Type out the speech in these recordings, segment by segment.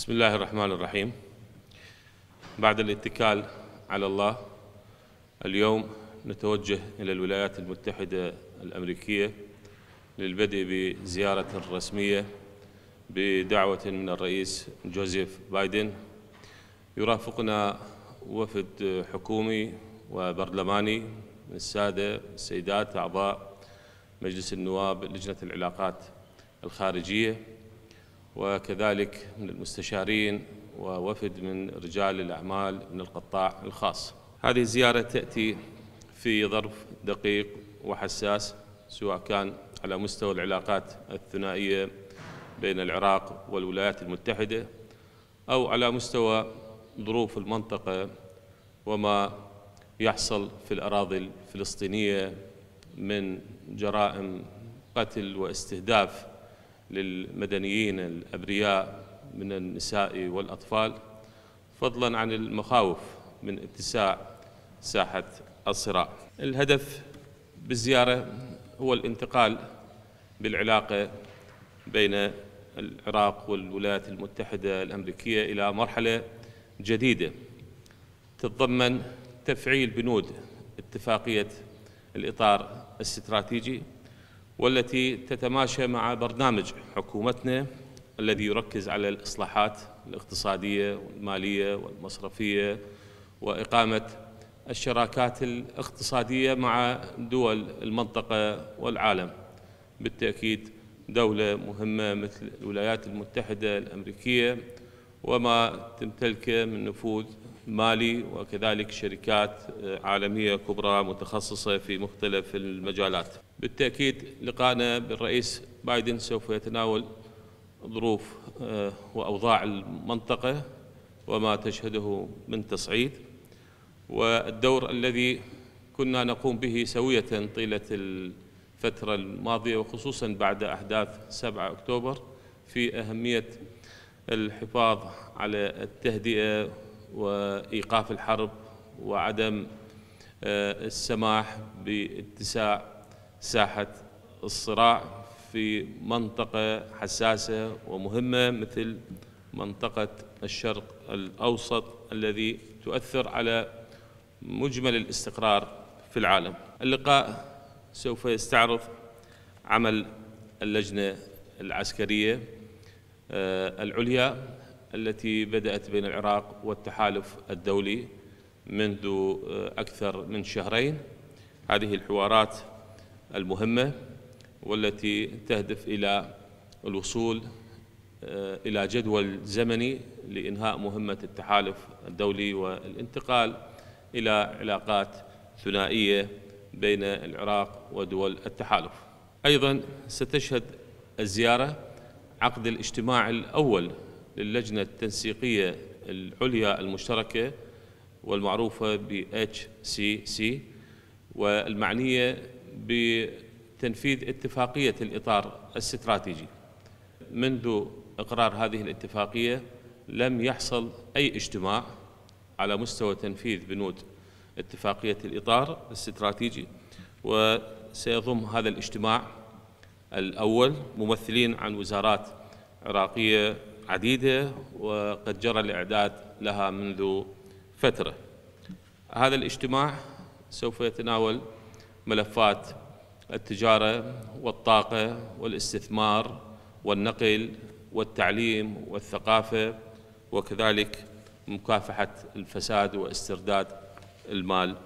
بسم الله الرحمن الرحيم بعد الاتكال على الله اليوم نتوجه إلى الولايات المتحدة الأمريكية للبدء بزيارة رسمية بدعوة من الرئيس جوزيف بايدن يرافقنا وفد حكومي وبرلماني من السادة السيدات أعضاء مجلس النواب لجنة العلاقات الخارجية وكذلك من المستشارين ووفد من رجال الأعمال من القطاع الخاص هذه الزيارة تأتي في ظرف دقيق وحساس سواء كان على مستوى العلاقات الثنائية بين العراق والولايات المتحدة أو على مستوى ظروف المنطقة وما يحصل في الأراضي الفلسطينية من جرائم قتل واستهداف للمدنيين الأبرياء من النساء والأطفال فضلا عن المخاوف من اتساع ساحة الصراع الهدف بالزيارة هو الانتقال بالعلاقة بين العراق والولايات المتحدة الأمريكية إلى مرحلة جديدة تتضمن تفعيل بنود اتفاقية الإطار الاستراتيجي والتي تتماشى مع برنامج حكومتنا الذي يركز على الإصلاحات الاقتصادية والمالية والمصرفية وإقامة الشراكات الاقتصادية مع دول المنطقة والعالم بالتأكيد دولة مهمة مثل الولايات المتحدة الأمريكية وما تمتلكه من نفوذ مالي وكذلك شركات عالمية كبرى متخصصة في مختلف المجالات بالتأكيد لقائنا بالرئيس بايدن سوف يتناول ظروف آه، وأوضاع المنطقة وما تشهده من تصعيد والدور الذي كنا نقوم به سوية طيلة الفترة الماضية وخصوصا بعد أحداث 7 أكتوبر في أهمية الحفاظ على التهدئة وإيقاف الحرب وعدم آه، السماح باتساع ساحة الصراع في منطقة حساسة ومهمة مثل منطقة الشرق الأوسط الذي تؤثر على مجمل الاستقرار في العالم اللقاء سوف يستعرض عمل اللجنة العسكرية آه، العليا التي بدأت بين العراق والتحالف الدولي منذ آه، أكثر من شهرين هذه الحوارات المهمة والتي تهدف إلى الوصول آه، إلى جدول زمني لإنهاء مهمة التحالف الدولي والانتقال إلى علاقات ثنائية بين العراق ودول التحالف أيضا ستشهد الزيارة عقد الاجتماع الأول للجنة التنسيقية العليا المشتركة والمعروفة ب HCC والمعنية بتنفيذ اتفاقية الإطار الاستراتيجي منذ إقرار هذه الاتفاقية لم يحصل أي اجتماع على مستوى تنفيذ بنود اتفاقية الإطار الاستراتيجي وسيضم هذا الاجتماع الأول ممثلين عن وزارات عراقية عديدة وقد جرى الإعداد لها منذ فترة هذا الاجتماع سوف يتناول ملفات التجارة والطاقة والاستثمار والنقل والتعليم والثقافة وكذلك مكافحة الفساد واسترداد المال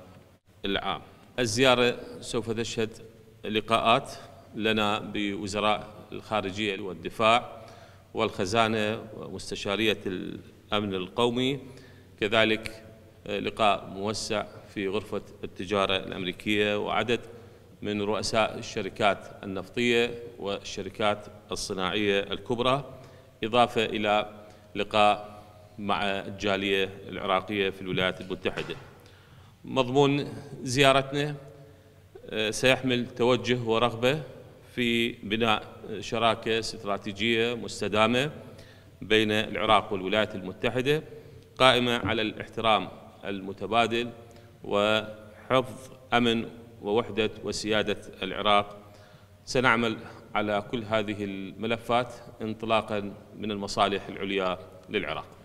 العام الزيارة سوف تشهد لقاءات لنا بوزراء الخارجية والدفاع والخزانة ومستشارية الأمن القومي كذلك آه، لقاء موسع في غرفة التجارة الأمريكية وعدد من رؤساء الشركات النفطية والشركات الصناعية الكبرى إضافة إلى لقاء مع الجالية العراقية في الولايات المتحدة مضمون زيارتنا آه، سيحمل توجه ورغبة في بناء شراكة استراتيجية مستدامة بين العراق والولايات المتحدة قائمة على الاحترام المتبادل وحفظ أمن ووحدة وسيادة العراق سنعمل على كل هذه الملفات انطلاقا من المصالح العليا للعراق